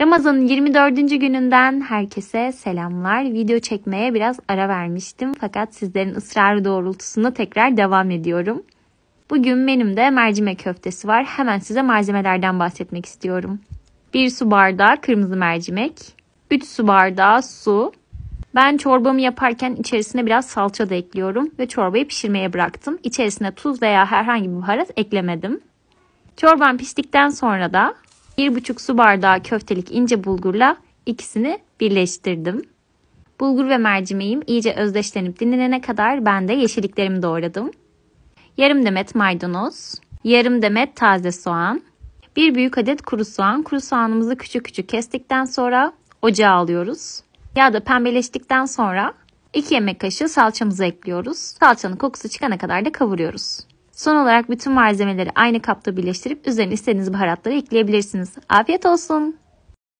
Ramazan'ın 24. gününden herkese selamlar. Video çekmeye biraz ara vermiştim fakat sizlerin ısrarı doğrultusunda tekrar devam ediyorum. Bugün menümde mercimek köftesi var. Hemen size malzemelerden bahsetmek istiyorum. 1 su bardağı kırmızı mercimek, 3 su bardağı su. Ben çorbamı yaparken içerisine biraz salça da ekliyorum ve çorbayı pişirmeye bıraktım. İçerisine tuz veya herhangi bir baharat eklemedim. Çorban piştikten sonra da 1,5 su bardağı köftelik ince bulgurla ikisini birleştirdim. Bulgur ve mercimeğim iyice özdeşlenip dinlenene kadar ben de yeşilliklerimi doğradım. Yarım demet maydanoz, yarım demet taze soğan, bir büyük adet kuru soğan. Kuru soğanımızı küçük küçük kestikten sonra ocağa alıyoruz. Ya da pembeleştikten sonra 2 yemek kaşığı salçamızı ekliyoruz. Salçanın kokusu çıkana kadar da kavuruyoruz. Son olarak bütün malzemeleri aynı kapta birleştirip üzerine istediğiniz baharatları ekleyebilirsiniz. Afiyet olsun.